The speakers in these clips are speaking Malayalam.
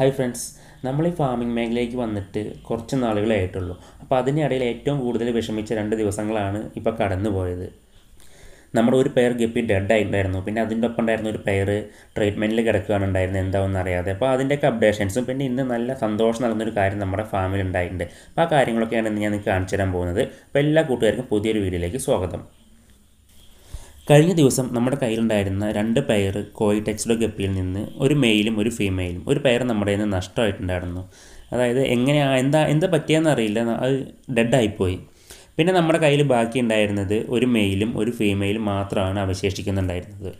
ഹായ് ഫ്രണ്ട്സ് നമ്മൾ ഈ ഫാമിംഗ് മേഖലയ്ക്ക് വന്നിട്ട് കുറച്ച് നാളുകളായിട്ടുള്ളൂ ആയിട്ടുള്ളൂ അപ്പോൾ അതിനിടയിൽ ഏറ്റവും കൂടുതൽ വിഷമിച്ച രണ്ട് ദിവസങ്ങളാണ് ഇപ്പോൾ കടന്നുപോയത് നമ്മുടെ ഒരു പെയർ ഗപ്പി ഡെഡായിട്ടുണ്ടായിരുന്നു പിന്നെ അതിൻ്റെ ഒപ്പം ഉണ്ടായിരുന്ന ഒരു പെയർ ട്രീറ്റ്മെൻറ്റിൽ കിടക്കുകയാണ് ഉണ്ടായിരുന്നത് എന്താണെന്ന് അറിയാതെ അപ്പോൾ അതിൻ്റെയൊക്കെ അപ്ഡേഷൻസും പിന്നെ ഇന്ന് നല്ല സന്തോഷം ഒരു കാര്യം നമ്മുടെ ഫാമിൽ ഉണ്ടായിട്ടുണ്ട് അപ്പോൾ ആ കാര്യങ്ങളൊക്കെയാണ് ഇന്ന് ഞാൻ കാണിച്ചു തരാൻ പോകുന്നത് അപ്പോൾ എല്ലാ കൂട്ടുകാർക്കും പുതിയൊരു വീഡിയോയിലേക്ക് സ്വാഗതം കഴിഞ്ഞ ദിവസം നമ്മുടെ കയ്യിലുണ്ടായിരുന്ന രണ്ട് പെയർ കോയി ടെക്സ്റ്റോ ഗപ്പിയിൽ നിന്ന് ഒരു മെയിലും ഒരു ഫീമെയിലും ഒരു പെയർ നമ്മുടെ നിന്ന് നഷ്ടമായിട്ടുണ്ടായിരുന്നു അതായത് എങ്ങനെയാ എന്താ എന്താ പറ്റിയെന്ന് അറിയില്ല അത് ഡെഡായിപ്പോയി പിന്നെ നമ്മുടെ കയ്യിൽ ബാക്കി ഉണ്ടായിരുന്നത് ഒരു മെയിലും ഒരു ഫീമെയിലും മാത്രമാണ് അവശേഷിക്കുന്നുണ്ടായിരുന്നത്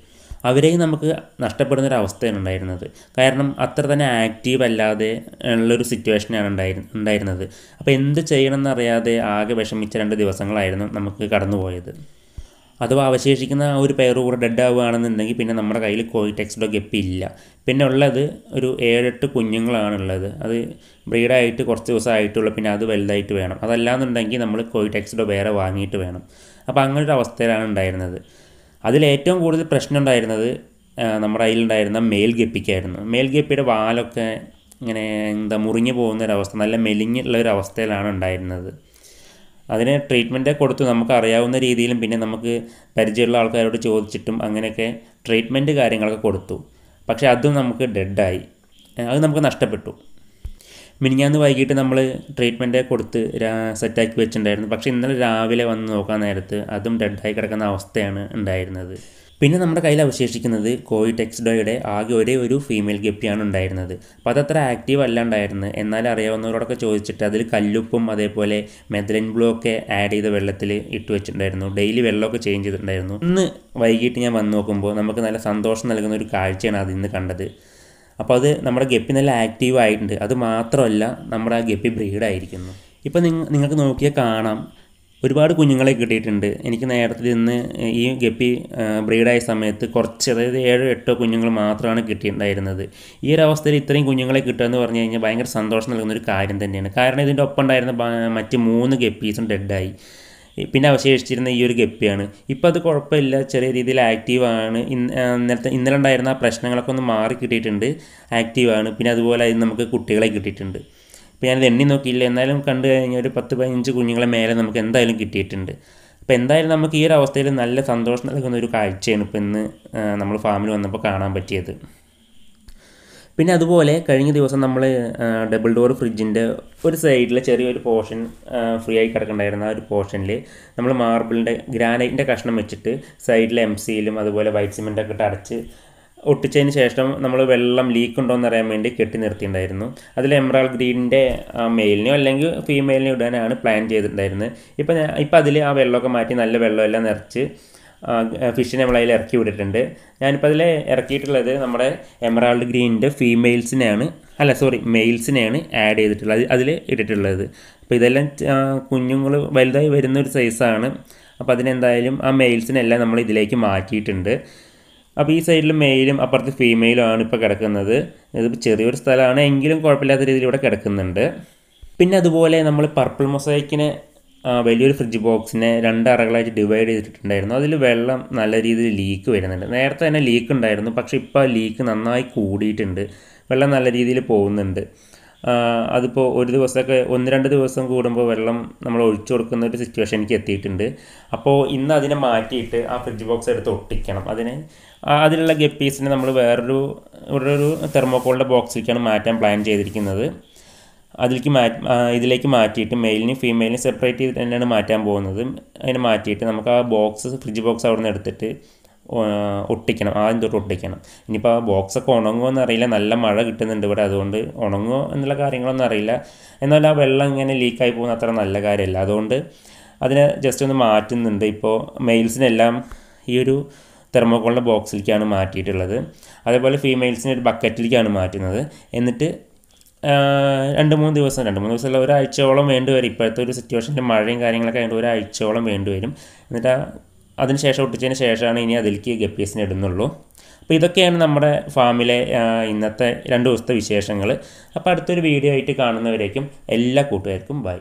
അവരെയും നമുക്ക് നഷ്ടപ്പെടുന്ന ഒരു അവസ്ഥയാണ് ഉണ്ടായിരുന്നത് കാരണം അത്ര തന്നെ ആക്റ്റീവ് അല്ലാതെ ഉള്ളൊരു സിറ്റുവേഷനാണ് ഉണ്ടായി ഉണ്ടായിരുന്നത് അപ്പോൾ എന്ത് ചെയ്യണമെന്നറിയാതെ ആകെ വിഷമിച്ച രണ്ട് ദിവസങ്ങളായിരുന്നു നമുക്ക് കടന്നുപോയത് അഥവാ അവശേഷിക്കുന്ന ആ ഒരു പെയർ കൂടെ ഡെഡ് ആവുകയാണെന്നുണ്ടെങ്കിൽ പിന്നെ നമ്മുടെ കയ്യിൽ കോയിറ്റെക്സിഡോ ഗപ്പി ഇല്ല പിന്നെ ഉള്ളത് ഒരു ഏഴെട്ട് കുഞ്ഞുങ്ങളാണുള്ളത് അത് ബ്രീഡായിട്ട് കുറച്ച് ദിവസമായിട്ടുള്ള പിന്നെ അത് വലുതായിട്ട് വേണം അതല്ലാന്നുണ്ടെങ്കിൽ നമ്മൾ കോയിറ്റെക്സിഡോ വേറെ വാങ്ങിയിട്ട് വേണം അപ്പോൾ അങ്ങനൊരു അവസ്ഥയിലാണ് ഉണ്ടായിരുന്നത് അതിലേറ്റവും കൂടുതൽ പ്രശ്നം ഉണ്ടായിരുന്നത് നമ്മുടെ അതിലുണ്ടായിരുന്ന മേൽ ഗപ്പിക്കായിരുന്നു മേൽ ഗപ്പിയുടെ വാലൊക്കെ ഇങ്ങനെ എന്താ മുറിഞ്ഞു പോകുന്ന അവസ്ഥ നല്ല മെലിഞ്ഞുള്ള ഒരു അവസ്ഥയിലാണ് ഉണ്ടായിരുന്നത് അതിന് ട്രീറ്റ്മെൻറ്റ് കൊടുത്തു നമുക്ക് അറിയാവുന്ന രീതിയിലും പിന്നെ നമുക്ക് പരിചയമുള്ള ആൾക്കാരോട് ചോദിച്ചിട്ടും അങ്ങനെയൊക്കെ ട്രീറ്റ്മെൻറ്റ് കാര്യങ്ങളൊക്കെ കൊടുത്തു പക്ഷേ അതും നമുക്ക് ഡെഡായി അത് നമുക്ക് നഷ്ടപ്പെട്ടു മിനിഞ്ഞാന്ന് വൈകിട്ട് നമ്മൾ ട്രീറ്റ്മെൻറ്റ് കൊടുത്ത് സെറ്റാക്കി വെച്ചിട്ടുണ്ടായിരുന്നു പക്ഷേ ഇന്നലെ രാവിലെ വന്ന് നോക്കാൻ നേരത്ത് അതും ഡെഡായി കിടക്കുന്ന അവസ്ഥയാണ് ഉണ്ടായിരുന്നത് പിന്നെ നമ്മുടെ കയ്യിൽ അവശേഷിക്കുന്നത് കോയി ടെക്സ്ഡോയുടെ ആകെ ഒരേ ഒരു ഫീമെയിൽ ഗപ്പിയാണ് ഉണ്ടായിരുന്നത് അപ്പോൾ അതത്ര ആക്റ്റീവ് അല്ല ഉണ്ടായിരുന്നത് എന്നാൽ അറിയാവുന്നവരോടൊക്കെ ചോദിച്ചിട്ട് അതിൽ കല്ലുപ്പും അതേപോലെ മെദലിൻ ബ്ലൂ ഒക്കെ ആഡ് ചെയ്ത വെള്ളത്തിൽ ഇട്ട് വെച്ചിട്ടുണ്ടായിരുന്നു ഡെയിലി വെള്ളമൊക്കെ ചേഞ്ച് ചെയ്തിട്ടുണ്ടായിരുന്നു ഇന്ന് വൈകിട്ട് ഞാൻ വന്ന് നോക്കുമ്പോൾ നമുക്ക് നല്ല സന്തോഷം നൽകുന്ന ഒരു കാഴ്ചയാണ് അത് ഇന്ന് കണ്ടത് അപ്പോൾ അത് നമ്മുടെ ഗപ്പി നല്ല ആക്റ്റീവ് ആയിട്ടുണ്ട് അത് മാത്രമല്ല നമ്മുടെ ആ ഗപ്പി ബ്രീഡായിരിക്കുന്നു ഇപ്പോൾ നിങ്ങൾക്ക് നോക്കിയാൽ കാണാം ഒരുപാട് കുഞ്ഞുങ്ങളെ കിട്ടിയിട്ടുണ്ട് എനിക്ക് നേരത്തെ നിന്ന് ഈ ഗപ്പി ബ്രീഡായ സമയത്ത് കുറച്ച് അതായത് ഏഴോ എട്ടോ കുഞ്ഞുങ്ങൾ മാത്രമാണ് കിട്ടിയിട്ടുണ്ടായിരുന്നത് ഈ ഒരു അവസ്ഥയിൽ ഇത്രയും കുഞ്ഞുങ്ങളെ കിട്ടുക എന്ന് പറഞ്ഞു കഴിഞ്ഞാൽ ഭയങ്കര സന്തോഷം നൽകുന്ന ഒരു കാര്യം തന്നെയാണ് കാരണം ഇതിൻ്റെ ഒപ്പം ഉണ്ടായിരുന്ന മറ്റ് മൂന്ന് ഗപ്പീസും ഡെഡായി പിന്നെ അവശേഷിച്ചിരുന്ന ഈ ഒരു ഗപ്പിയാണ് ഇപ്പോൾ അത് കുഴപ്പമില്ല ചെറിയ രീതിയിൽ ആക്റ്റീവാണ് ഇന്നലത്തെ ഇന്നലെ ഉണ്ടായിരുന്ന പ്രശ്നങ്ങളൊക്കെ ഒന്ന് മാറി കിട്ടിയിട്ടുണ്ട് ആക്റ്റീവാണ് പിന്നെ അതുപോലെ അതിന് നമുക്ക് കുട്ടികളെ കിട്ടിയിട്ടുണ്ട് അപ്പോൾ ഞാനിത് എണ്ണി നോക്കിയില്ല എന്നാലും കണ്ടു കഴിഞ്ഞ ഒരു പത്ത് പതിനഞ്ച് കുഞ്ഞുങ്ങളെ മേലെ നമുക്ക് എന്തായാലും കിട്ടിയിട്ടുണ്ട് അപ്പോൾ എന്തായാലും നമുക്ക് ഈ ഒരു അവസ്ഥയിൽ നല്ല സന്തോഷം നൽകുന്ന ഒരു കാഴ്ചയാണ് ഇപ്പോൾ ഇന്ന് നമ്മൾ ഫാമിൽ വന്നപ്പോൾ കാണാൻ പറ്റിയത് പിന്നെ അതുപോലെ കഴിഞ്ഞ ദിവസം നമ്മൾ ഡബിൾ ഡോർ ഫ്രിഡ്ജിൻ്റെ ഒരു സൈഡിലെ ചെറിയൊരു പോർഷൻ ഫ്രീ ആയി കിടക്കണ്ടായിരുന്ന ആ ഒരു പോർഷനിൽ നമ്മൾ മാർബിളിൻ്റെ ഗ്രാനൈറ്റിൻ്റെ കഷ്ണം വെച്ചിട്ട് സൈഡിലെ എം സിയിലും അതുപോലെ വൈറ്റ് സിമെൻ്റൊക്കെ ഇട്ട് അടച്ച് ഒട്ടിച്ചതിന് ശേഷം നമ്മൾ വെള്ളം ലീക്ക് ഉണ്ടോ എന്ന് അറിയാൻ വേണ്ടി കെട്ടി നിർത്തിയിട്ടുണ്ടായിരുന്നു അതിൽ എമറാൾ ഗ്രീനിൻ്റെ മെയിലിനെയോ അല്ലെങ്കിൽ ഫീമെയിലിനെയോ ഇടാനാണ് പ്ലാൻ ചെയ്തിട്ടുണ്ടായിരുന്നത് ഇപ്പം ഞാൻ ഇപ്പം അതിൽ ആ വെള്ളമൊക്കെ മാറ്റി നല്ല വെള്ളമെല്ലാം നിറച്ച് ഫിഷിനെ നമ്മൾ അതിൽ ഇറക്കി വിട്ടിട്ടുണ്ട് ഞാനിപ്പോൾ അതിൽ ഇറക്കിയിട്ടുള്ളത് നമ്മുടെ എമറാൾഡ് ഗ്രീനിൻ്റെ ഫീമെയിൽസിനെയാണ് അല്ല സോറി മെയിൽസിനെയാണ് ആഡ് ചെയ്തിട്ടുള്ളത് അതിൽ ഇട്ടിട്ടുള്ളത് അപ്പോൾ ഇതെല്ലാം കുഞ്ഞുങ്ങൾ വലുതായി വരുന്നൊരു സൈസാണ് അപ്പോൾ അതിനെന്തായാലും ആ മെയിൽസിനെല്ലാം നമ്മൾ ഇതിലേക്ക് മാറ്റിയിട്ടുണ്ട് അപ്പോൾ ഈ സൈഡിൽ മെയിലും അപ്പുറത്ത് ഫീമെയിലും ആണ് ഇപ്പോൾ കിടക്കുന്നത് ഇത് ചെറിയൊരു സ്ഥലമാണ് എങ്കിലും കുഴപ്പമില്ലാത്ത രീതിയിൽ ഇവിടെ കിടക്കുന്നുണ്ട് പിന്നെ അതുപോലെ നമ്മൾ പർപ്പിൾ മൊസൈക്കിന് വലിയൊരു ഫ്രിഡ്ജ് ബോക്സിനെ രണ്ട് അറകളായിട്ട് ഡിവൈഡ് ചെയ്തിട്ടുണ്ടായിരുന്നു അതിൽ വെള്ളം നല്ല രീതിയിൽ ലീക്ക് വരുന്നുണ്ട് നേരത്തെ തന്നെ ലീക്ക് ഉണ്ടായിരുന്നു പക്ഷേ ഇപ്പോൾ ലീക്ക് നന്നായി കൂടിയിട്ടുണ്ട് വെള്ളം നല്ല രീതിയിൽ പോകുന്നുണ്ട് അതിപ്പോൾ ഒരു ദിവസമൊക്കെ ഒന്ന് രണ്ട് ദിവസം കൂടുമ്പോൾ വെള്ളം നമ്മൾ ഒഴിച്ചു കൊടുക്കുന്ന ഒരു സിറ്റുവേഷൻ എനിക്ക് എത്തിയിട്ടുണ്ട് അപ്പോൾ ഇന്ന് അതിനെ മാറ്റിയിട്ട് ആ ഫ്രിഡ്ജ് ബോക്സ് എടുത്ത് ഒട്ടിക്കണം അതിന് അതിലുള്ള ഗപ്പീസിനെ നമ്മൾ വേറൊരു ഇവിടെ ഒരു തെർമോക്കോളിൻ്റെ ബോക്സിലേക്കാണ് മാറ്റാൻ പ്ലാൻ ചെയ്തിരിക്കുന്നത് അതിലേക്ക് മാ ഇതിലേക്ക് മാറ്റിയിട്ട് മെയിലിനും ഫീമെയിലിനും സെപ്പറേറ്റ് ചെയ്തിട്ട് തന്നെയാണ് മാറ്റാൻ പോകുന്നത് അതിനെ മാറ്റിയിട്ട് നമുക്ക് ആ ബോക്സ് ഫ്രിഡ്ജ് ബോക്സ് അവിടെ നിന്ന് എടുത്തിട്ട് ഒട്ടിക്കണം ആദ്യം തൊട്ട് ഒട്ടിക്കണം ഇനിയിപ്പോൾ ആ ബോക്സൊക്കെ ഉണങ്ങുമോ എന്നറിയില്ല നല്ല മഴ കിട്ടുന്നുണ്ട് ഇവിടെ അതുകൊണ്ട് ഉണങ്ങുമോ എന്നുള്ള കാര്യങ്ങളൊന്നും അറിയില്ല എന്നാൽ ആ വെള്ളം ഇങ്ങനെ ലീക്കായി പോകുന്ന അത്ര നല്ല കാര്യമല്ല അതുകൊണ്ട് അതിനെ ജസ്റ്റ് ഒന്ന് മാറ്റുന്നുണ്ട് ഇപ്പോൾ മെയിൽസിനെല്ലാം ഈ ഒരു തെർമോക്കോളിൻ്റെ ബോക്സിലേക്കാണ് മാറ്റിയിട്ടുള്ളത് അതേപോലെ ഫീമെയിൽസിനെ ഒരു ബക്കറ്റിലേക്കാണ് മാറ്റുന്നത് എന്നിട്ട് രണ്ട് മൂന്ന് ദിവസം രണ്ട് മൂന്ന് ദിവസമല്ല ഒരാഴ്ചയോളം വേണ്ടി വരും ഇപ്പോഴത്തെ ഒരു സിറ്റുവേഷനിൽ മഴയും കാര്യങ്ങളൊക്കെ ആയതുകൊണ്ട് ഒരാഴ്ചയോളം വേണ്ടി വരും എന്നിട്ട് ആ അതിനുശേഷം ഒട്ടിച്ചതിന് ശേഷമാണ് ഇനി അതിലേക്ക് ഗപ്പീസിനെ ഇടുന്നുള്ളൂ അപ്പോൾ ഇതൊക്കെയാണ് നമ്മുടെ ഫാമിലെ ഇന്നത്തെ രണ്ട് ദിവസത്തെ വിശേഷങ്ങൾ അപ്പോൾ അടുത്തൊരു വീഡിയോ ആയിട്ട് കാണുന്നവരേക്കും എല്ലാ കൂട്ടുകാർക്കും ബൈ